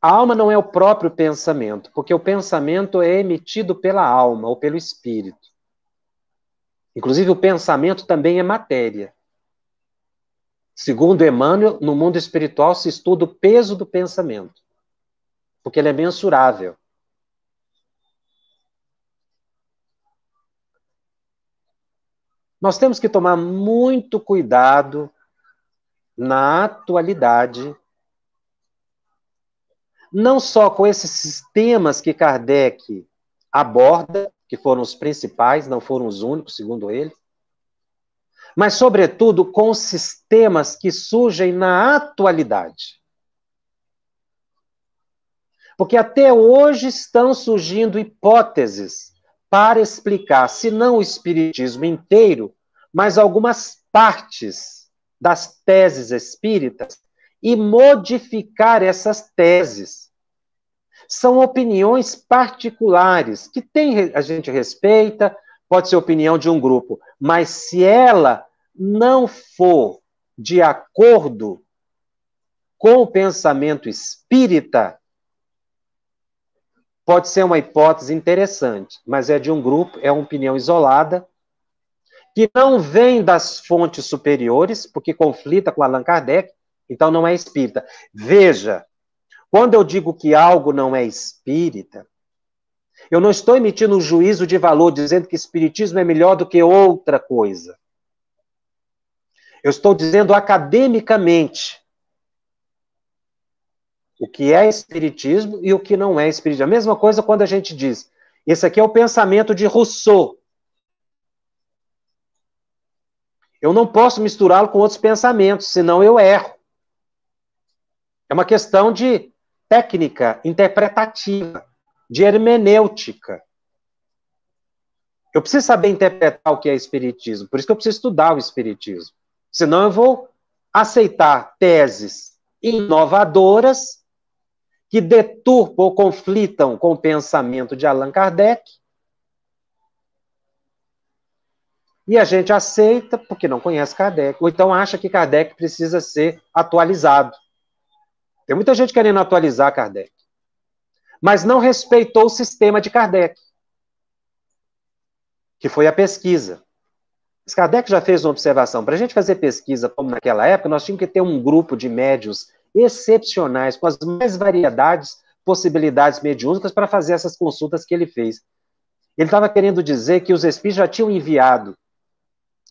A alma não é o próprio pensamento, porque o pensamento é emitido pela alma ou pelo espírito. Inclusive, o pensamento também é matéria. Segundo Emmanuel, no mundo espiritual se estuda o peso do pensamento, porque ele é mensurável. Nós temos que tomar muito cuidado na atualidade não só com esses sistemas que Kardec aborda, que foram os principais, não foram os únicos, segundo ele, mas, sobretudo, com sistemas que surgem na atualidade. Porque até hoje estão surgindo hipóteses para explicar, se não o espiritismo inteiro, mas algumas partes das teses espíritas e modificar essas teses. São opiniões particulares que tem, a gente respeita, pode ser opinião de um grupo, mas se ela não for de acordo com o pensamento espírita, pode ser uma hipótese interessante, mas é de um grupo, é uma opinião isolada, que não vem das fontes superiores, porque conflita com Allan Kardec, então não é espírita. Veja, quando eu digo que algo não é espírita, eu não estou emitindo um juízo de valor dizendo que espiritismo é melhor do que outra coisa. Eu estou dizendo academicamente o que é espiritismo e o que não é espiritismo. A mesma coisa quando a gente diz, esse aqui é o pensamento de Rousseau. Eu não posso misturá-lo com outros pensamentos, senão eu erro. É uma questão de técnica interpretativa, de hermenêutica. Eu preciso saber interpretar o que é espiritismo, por isso que eu preciso estudar o espiritismo. Senão eu vou aceitar teses inovadoras que deturpam ou conflitam com o pensamento de Allan Kardec. E a gente aceita porque não conhece Kardec, ou então acha que Kardec precisa ser atualizado. Tem muita gente querendo atualizar Kardec. Mas não respeitou o sistema de Kardec, que foi a pesquisa. Mas Kardec já fez uma observação. Para a gente fazer pesquisa, como naquela época, nós tínhamos que ter um grupo de médios excepcionais, com as mais variedades, possibilidades mediúnicas para fazer essas consultas que ele fez. Ele estava querendo dizer que os espíritos já tinham enviado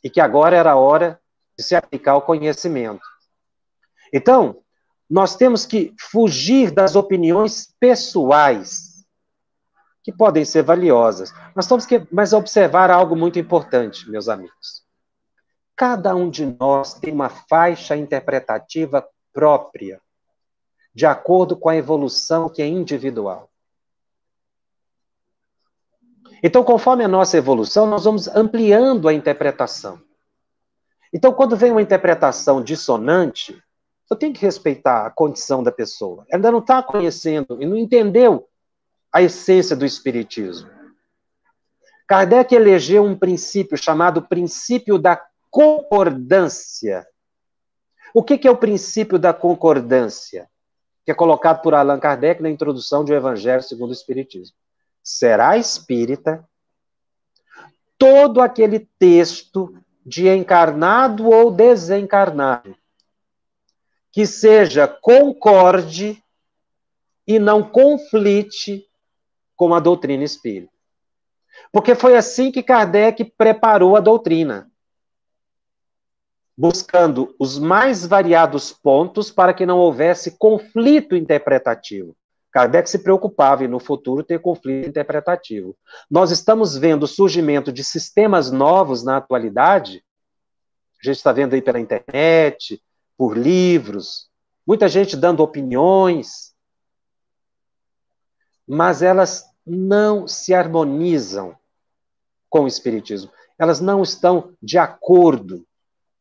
e que agora era a hora de se aplicar o conhecimento. Então, nós temos que fugir das opiniões pessoais, que podem ser valiosas. Nós temos que mas observar algo muito importante, meus amigos. Cada um de nós tem uma faixa interpretativa própria, de acordo com a evolução que é individual. Então, conforme a nossa evolução, nós vamos ampliando a interpretação. Então, quando vem uma interpretação dissonante, você tem que respeitar a condição da pessoa. Ela ainda não está conhecendo e não entendeu a essência do Espiritismo. Kardec elegeu um princípio chamado princípio da concordância. O que, que é o princípio da concordância? Que é colocado por Allan Kardec na introdução de O Evangelho segundo o Espiritismo. Será espírita todo aquele texto de encarnado ou desencarnado que seja concorde e não conflite com a doutrina espírita. Porque foi assim que Kardec preparou a doutrina, buscando os mais variados pontos para que não houvesse conflito interpretativo. Kardec se preocupava em no futuro ter conflito interpretativo. Nós estamos vendo o surgimento de sistemas novos na atualidade, a gente está vendo aí pela internet, por livros, muita gente dando opiniões, mas elas não se harmonizam com o Espiritismo. Elas não estão de acordo.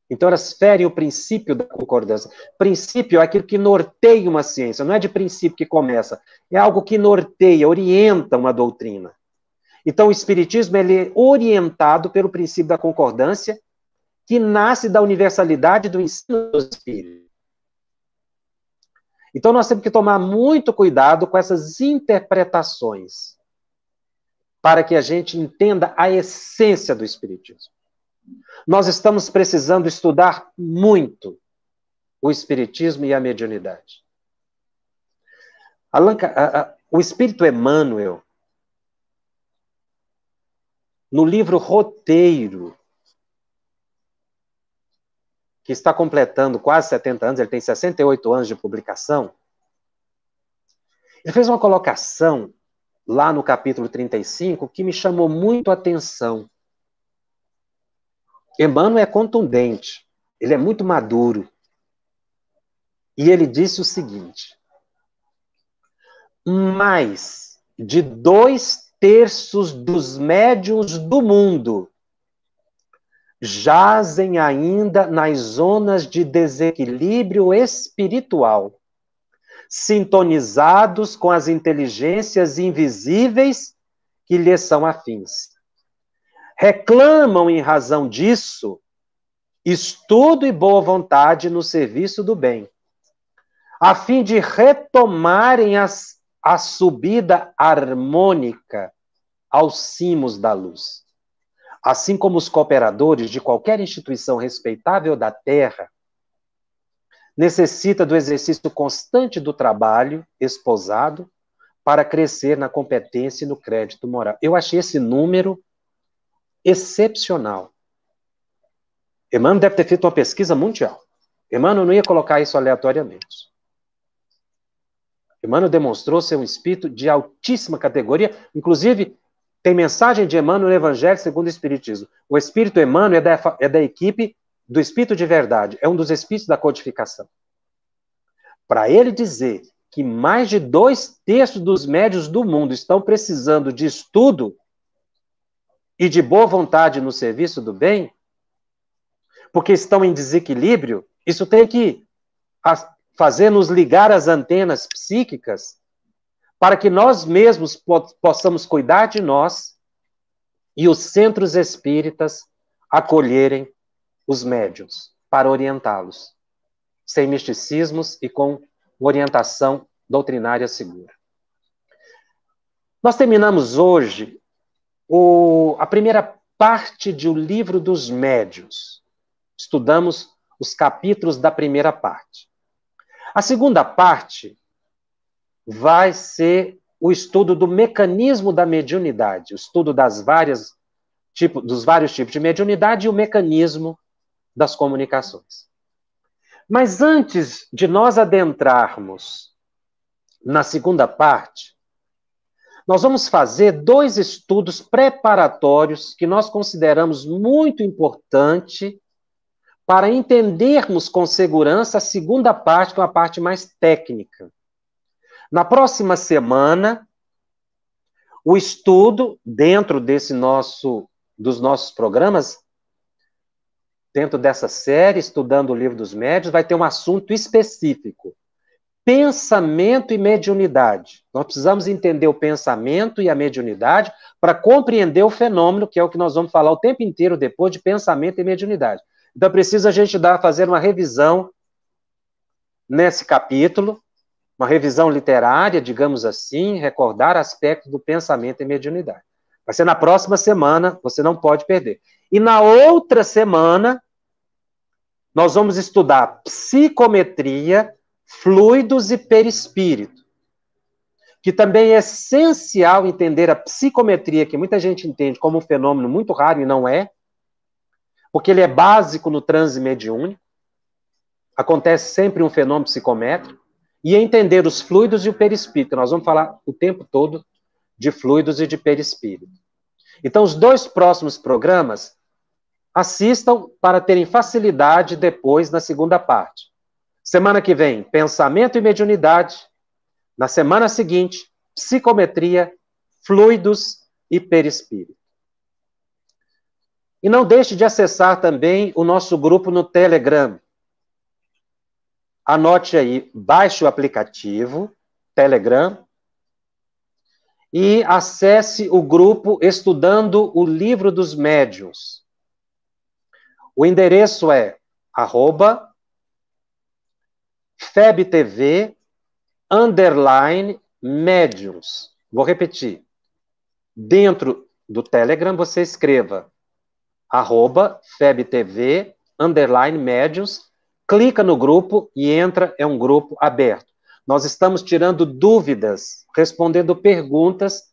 Então, elas ferem o princípio da concordância. Princípio é aquilo que norteia uma ciência, não é de princípio que começa, é algo que norteia, orienta uma doutrina. Então, o Espiritismo ele é orientado pelo princípio da concordância que nasce da universalidade do ensino do Espírito. Então, nós temos que tomar muito cuidado com essas interpretações, para que a gente entenda a essência do Espiritismo. Nós estamos precisando estudar muito o Espiritismo e a mediunidade. Allan, a, a, o Espírito Emmanuel, no livro Roteiro que está completando quase 70 anos, ele tem 68 anos de publicação, ele fez uma colocação lá no capítulo 35 que me chamou muito a atenção. Emmanuel é contundente, ele é muito maduro. E ele disse o seguinte: mais de dois terços dos médiums do mundo jazem ainda nas zonas de desequilíbrio espiritual, sintonizados com as inteligências invisíveis que lhes são afins. Reclamam em razão disso estudo e boa vontade no serviço do bem, a fim de retomarem as, a subida harmônica aos cimos da luz assim como os cooperadores de qualquer instituição respeitável da terra, necessita do exercício constante do trabalho esposado para crescer na competência e no crédito moral. Eu achei esse número excepcional. Emmanuel deve ter feito uma pesquisa mundial. Emmanuel não ia colocar isso aleatoriamente. Emmanuel demonstrou ser um espírito de altíssima categoria, inclusive tem mensagem de Emmanuel no Evangelho segundo o Espiritismo. O Espírito Emmanuel é da, é da equipe do Espírito de Verdade, é um dos Espíritos da codificação. Para ele dizer que mais de dois terços dos médios do mundo estão precisando de estudo e de boa vontade no serviço do bem, porque estão em desequilíbrio, isso tem que fazer nos ligar as antenas psíquicas para que nós mesmos possamos cuidar de nós e os centros espíritas acolherem os médiuns para orientá-los, sem misticismos e com orientação doutrinária segura. Nós terminamos hoje o, a primeira parte do livro dos médiuns. Estudamos os capítulos da primeira parte. A segunda parte vai ser o estudo do mecanismo da mediunidade, o estudo das várias tipo, dos vários tipos de mediunidade e o mecanismo das comunicações. Mas antes de nós adentrarmos na segunda parte, nós vamos fazer dois estudos preparatórios que nós consideramos muito importante para entendermos com segurança a segunda parte, que é uma parte mais técnica. Na próxima semana, o estudo dentro desse nosso dos nossos programas, dentro dessa série, estudando o livro dos médios, vai ter um assunto específico. Pensamento e mediunidade. Nós precisamos entender o pensamento e a mediunidade para compreender o fenômeno, que é o que nós vamos falar o tempo inteiro depois de pensamento e mediunidade. Então precisa a gente dar, fazer uma revisão nesse capítulo, uma revisão literária, digamos assim, recordar aspectos do pensamento e mediunidade. Vai ser na próxima semana, você não pode perder. E na outra semana, nós vamos estudar psicometria, fluidos e perispírito. Que também é essencial entender a psicometria, que muita gente entende como um fenômeno muito raro e não é, porque ele é básico no transe mediúnico. Acontece sempre um fenômeno psicométrico e entender os fluidos e o perispírito. Nós vamos falar o tempo todo de fluidos e de perispírito. Então, os dois próximos programas, assistam para terem facilidade depois na segunda parte. Semana que vem, pensamento e mediunidade. Na semana seguinte, psicometria, fluidos e perispírito. E não deixe de acessar também o nosso grupo no Telegram. Anote aí, baixe o aplicativo Telegram e acesse o grupo Estudando o Livro dos Médios. O endereço é arroba FebTV underline médiums. Vou repetir. Dentro do Telegram, você escreva arroba FebTV underline médiums clica no grupo e entra, é um grupo aberto. Nós estamos tirando dúvidas, respondendo perguntas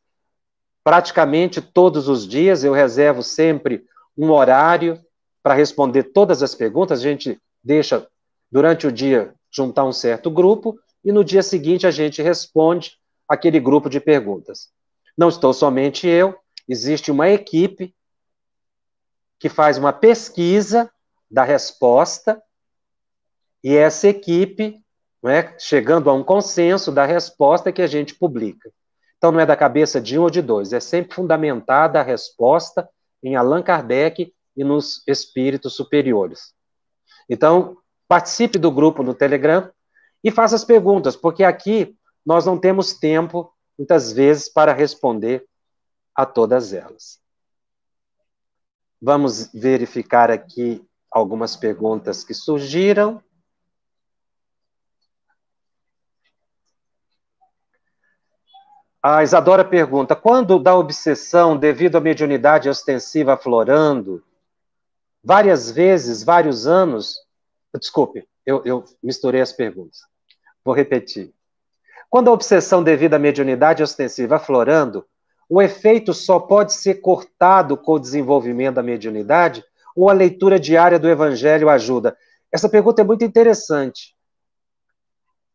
praticamente todos os dias. Eu reservo sempre um horário para responder todas as perguntas. A gente deixa durante o dia juntar um certo grupo e no dia seguinte a gente responde aquele grupo de perguntas. Não estou somente eu, existe uma equipe que faz uma pesquisa da resposta e essa equipe, né, chegando a um consenso da resposta que a gente publica. Então, não é da cabeça de um ou de dois, é sempre fundamentada a resposta em Allan Kardec e nos espíritos superiores. Então, participe do grupo no Telegram e faça as perguntas, porque aqui nós não temos tempo, muitas vezes, para responder a todas elas. Vamos verificar aqui algumas perguntas que surgiram. A Isadora pergunta: quando da obsessão devido à mediunidade ostensiva aflorando, várias vezes, vários anos. Desculpe, eu, eu misturei as perguntas. Vou repetir. Quando a obsessão devido à mediunidade ostensiva aflorando, o efeito só pode ser cortado com o desenvolvimento da mediunidade ou a leitura diária do evangelho ajuda? Essa pergunta é muito interessante.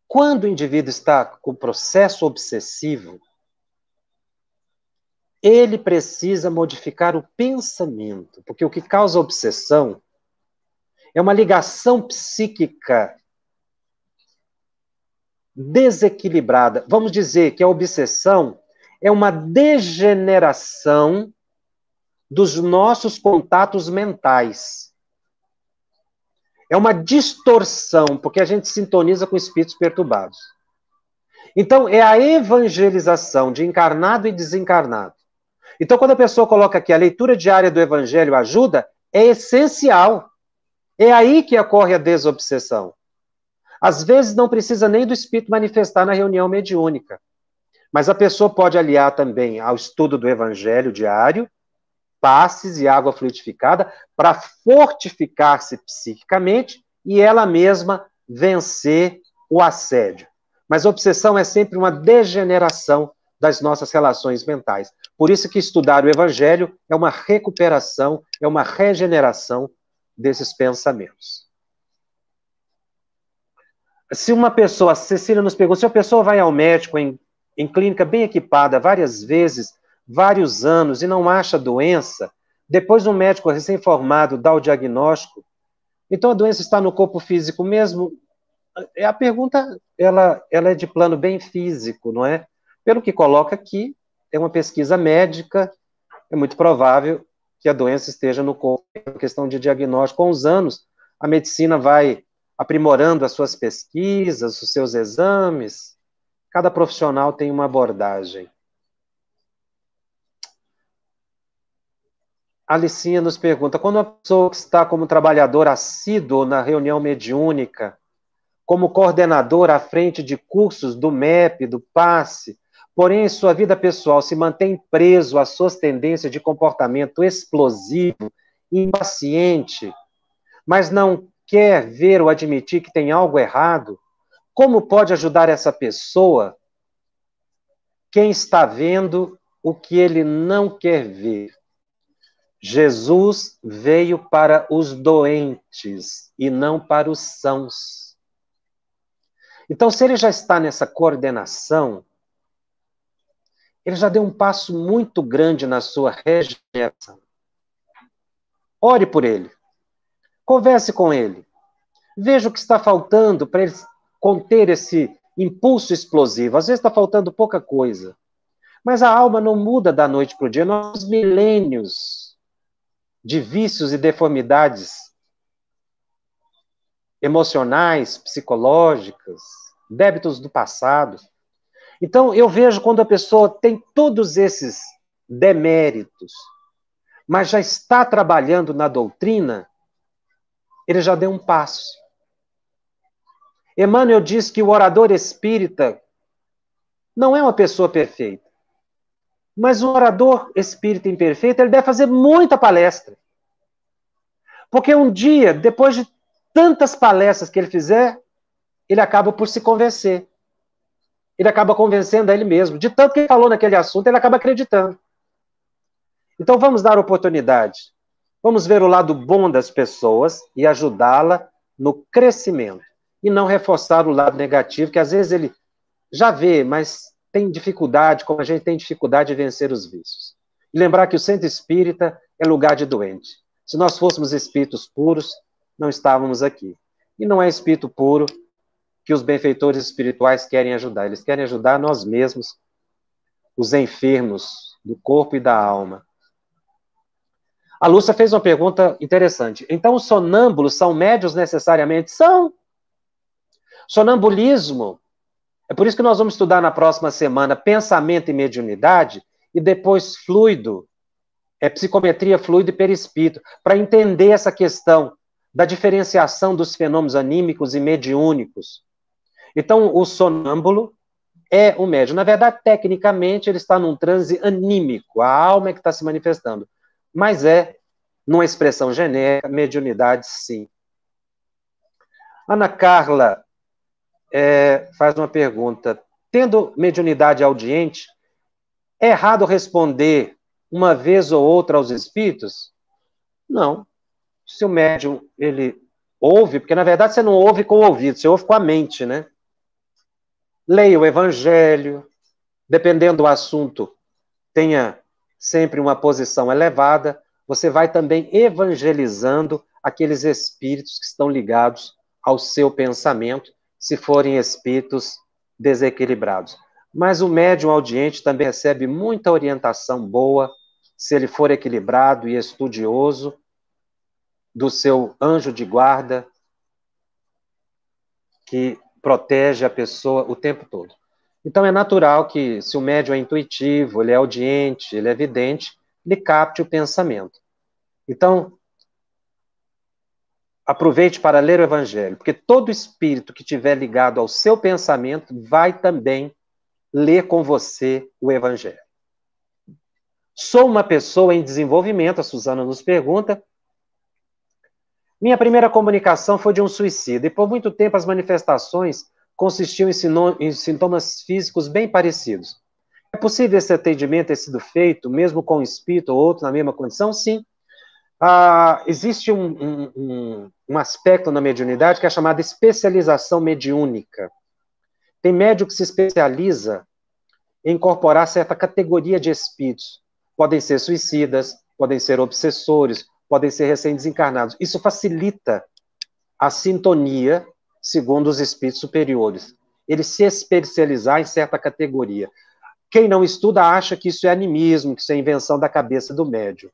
Quando o indivíduo está com o processo obsessivo, ele precisa modificar o pensamento, porque o que causa obsessão é uma ligação psíquica desequilibrada. Vamos dizer que a obsessão é uma degeneração dos nossos contatos mentais. É uma distorção, porque a gente sintoniza com espíritos perturbados. Então, é a evangelização de encarnado e desencarnado então, quando a pessoa coloca aqui a leitura diária do Evangelho ajuda, é essencial. É aí que ocorre a desobsessão. Às vezes não precisa nem do Espírito manifestar na reunião mediúnica. Mas a pessoa pode aliar também ao estudo do Evangelho diário, passes e água fluidificada, para fortificar-se psiquicamente e ela mesma vencer o assédio. Mas a obsessão é sempre uma degeneração das nossas relações mentais. Por isso que estudar o Evangelho é uma recuperação, é uma regeneração desses pensamentos. Se uma pessoa, Cecília nos pergunta, se uma pessoa vai ao médico em, em clínica bem equipada várias vezes, vários anos, e não acha doença, depois um médico recém-formado dá o diagnóstico, então a doença está no corpo físico mesmo? É, a pergunta, ela, ela é de plano bem físico, não é? Pelo que coloca aqui, é uma pesquisa médica, é muito provável que a doença esteja no corpo. É questão de diagnóstico. Com os anos, a medicina vai aprimorando as suas pesquisas, os seus exames. Cada profissional tem uma abordagem. A Alicinha nos pergunta: quando uma pessoa que está como trabalhador assíduo na reunião mediúnica, como coordenador à frente de cursos do MEP, do PASSE, porém em sua vida pessoal se mantém preso às suas tendências de comportamento explosivo, impaciente, mas não quer ver ou admitir que tem algo errado, como pode ajudar essa pessoa? Quem está vendo o que ele não quer ver? Jesus veio para os doentes e não para os sãos. Então, se ele já está nessa coordenação, ele já deu um passo muito grande na sua regeneração. Ore por ele. Converse com ele. Veja o que está faltando para ele conter esse impulso explosivo. Às vezes está faltando pouca coisa. Mas a alma não muda da noite para o dia. Nós, milênios de vícios e deformidades emocionais, psicológicas, débitos do passado. Então, eu vejo quando a pessoa tem todos esses deméritos, mas já está trabalhando na doutrina, ele já deu um passo. Emmanuel diz que o orador espírita não é uma pessoa perfeita. Mas o orador espírita imperfeito, ele deve fazer muita palestra. Porque um dia, depois de tantas palestras que ele fizer, ele acaba por se convencer ele acaba convencendo a ele mesmo. De tanto que ele falou naquele assunto, ele acaba acreditando. Então vamos dar oportunidade. Vamos ver o lado bom das pessoas e ajudá-la no crescimento. E não reforçar o lado negativo, que às vezes ele já vê, mas tem dificuldade, como a gente tem dificuldade de vencer os vícios. E lembrar que o centro espírita é lugar de doente. Se nós fôssemos espíritos puros, não estávamos aqui. E não é espírito puro que os benfeitores espirituais querem ajudar. Eles querem ajudar nós mesmos, os enfermos do corpo e da alma. A Lúcia fez uma pergunta interessante. Então, os sonâmbulos são médios necessariamente? São. Sonambulismo. É por isso que nós vamos estudar na próxima semana pensamento e mediunidade, e depois fluido, é psicometria fluido e perispírito, para entender essa questão da diferenciação dos fenômenos anímicos e mediúnicos. Então, o sonâmbulo é o médium. Na verdade, tecnicamente, ele está num transe anímico, a alma é que está se manifestando. Mas é, numa expressão genérica, mediunidade, sim. Ana Carla é, faz uma pergunta. Tendo mediunidade audiente, é errado responder uma vez ou outra aos espíritos? Não. Se o médium ele ouve, porque na verdade você não ouve com o ouvido, você ouve com a mente, né? leia o Evangelho, dependendo do assunto, tenha sempre uma posição elevada, você vai também evangelizando aqueles espíritos que estão ligados ao seu pensamento, se forem espíritos desequilibrados. Mas o médium audiente também recebe muita orientação boa, se ele for equilibrado e estudioso, do seu anjo de guarda, que protege a pessoa o tempo todo. Então é natural que, se o médium é intuitivo, ele é audiente, ele é vidente, ele capte o pensamento. Então, aproveite para ler o Evangelho, porque todo espírito que tiver ligado ao seu pensamento vai também ler com você o Evangelho. Sou uma pessoa em desenvolvimento, a Suzana nos pergunta, minha primeira comunicação foi de um suicida, e por muito tempo as manifestações consistiam em, em sintomas físicos bem parecidos. É possível esse atendimento ter sido feito, mesmo com um espírito ou outro na mesma condição? Sim. Ah, existe um, um, um, aspecto na mediunidade que é chamada especialização mediúnica. Tem médio que se especializa em incorporar certa categoria de espíritos. Podem ser suicidas, podem ser obsessores, podem ser recém-desencarnados. Isso facilita a sintonia, segundo os espíritos superiores. Ele se especializar em certa categoria. Quem não estuda acha que isso é animismo, que isso é invenção da cabeça do médium.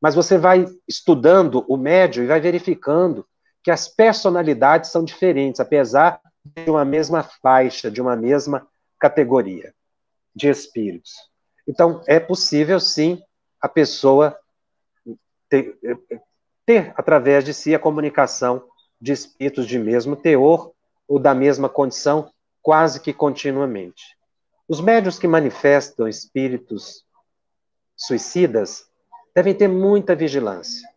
Mas você vai estudando o médium e vai verificando que as personalidades são diferentes, apesar de uma mesma faixa, de uma mesma categoria de espíritos. Então, é possível, sim, a pessoa ter, ter através de si a comunicação de espíritos de mesmo teor ou da mesma condição quase que continuamente. Os médios que manifestam espíritos suicidas devem ter muita vigilância.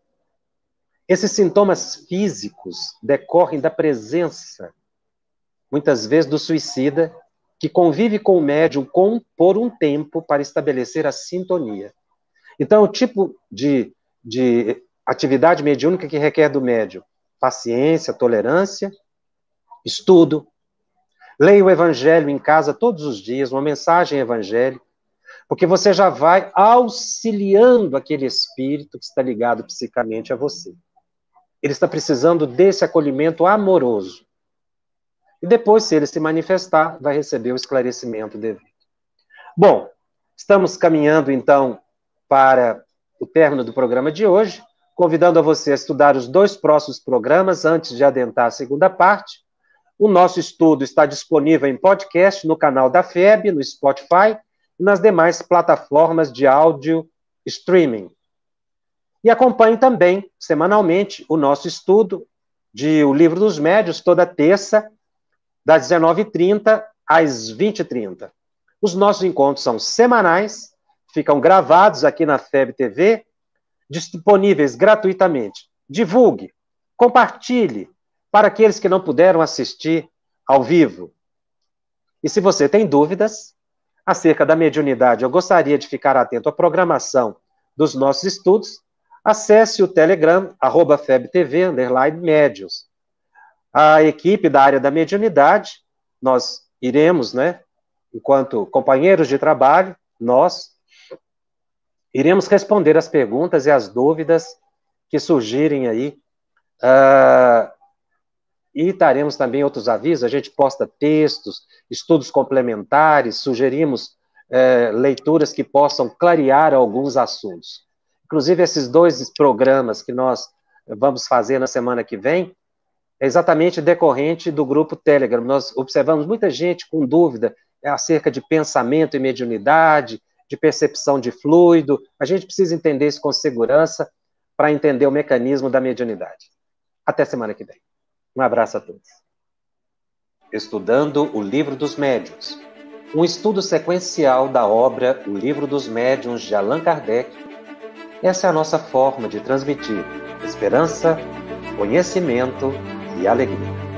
Esses sintomas físicos decorrem da presença, muitas vezes, do suicida que convive com o médium com, por um tempo para estabelecer a sintonia. Então, o tipo de de atividade mediúnica que requer do médium? Paciência, tolerância, estudo. Leia o evangelho em casa todos os dias, uma mensagem evangélica, porque você já vai auxiliando aquele espírito que está ligado psicamente a você. Ele está precisando desse acolhimento amoroso. E depois, se ele se manifestar, vai receber o esclarecimento devido. Bom, estamos caminhando então para o término do programa de hoje, convidando a você a estudar os dois próximos programas antes de adentrar a segunda parte. O nosso estudo está disponível em podcast no canal da FEB, no Spotify e nas demais plataformas de áudio streaming. E acompanhe também, semanalmente, o nosso estudo de O Livro dos Médios, toda terça, das 19h30 às 20h30. Os nossos encontros são semanais ficam gravados aqui na FEB TV, disponíveis gratuitamente. Divulgue, compartilhe para aqueles que não puderam assistir ao vivo. E se você tem dúvidas acerca da mediunidade, eu gostaria de ficar atento à programação dos nossos estudos, acesse o Telegram, arroba FebTV, underline médios. A equipe da área da mediunidade, nós iremos, né, enquanto companheiros de trabalho, nós Iremos responder as perguntas e as dúvidas que surgirem aí. Uh, e daremos também outros avisos. A gente posta textos, estudos complementares, sugerimos é, leituras que possam clarear alguns assuntos. Inclusive, esses dois programas que nós vamos fazer na semana que vem é exatamente decorrente do grupo Telegram. Nós observamos muita gente com dúvida acerca de pensamento e mediunidade, de percepção de fluido. A gente precisa entender isso com segurança para entender o mecanismo da mediunidade. Até semana que vem. Um abraço a todos. Estudando o Livro dos Médiuns. Um estudo sequencial da obra O Livro dos Médiuns de Allan Kardec. Essa é a nossa forma de transmitir esperança, conhecimento e alegria.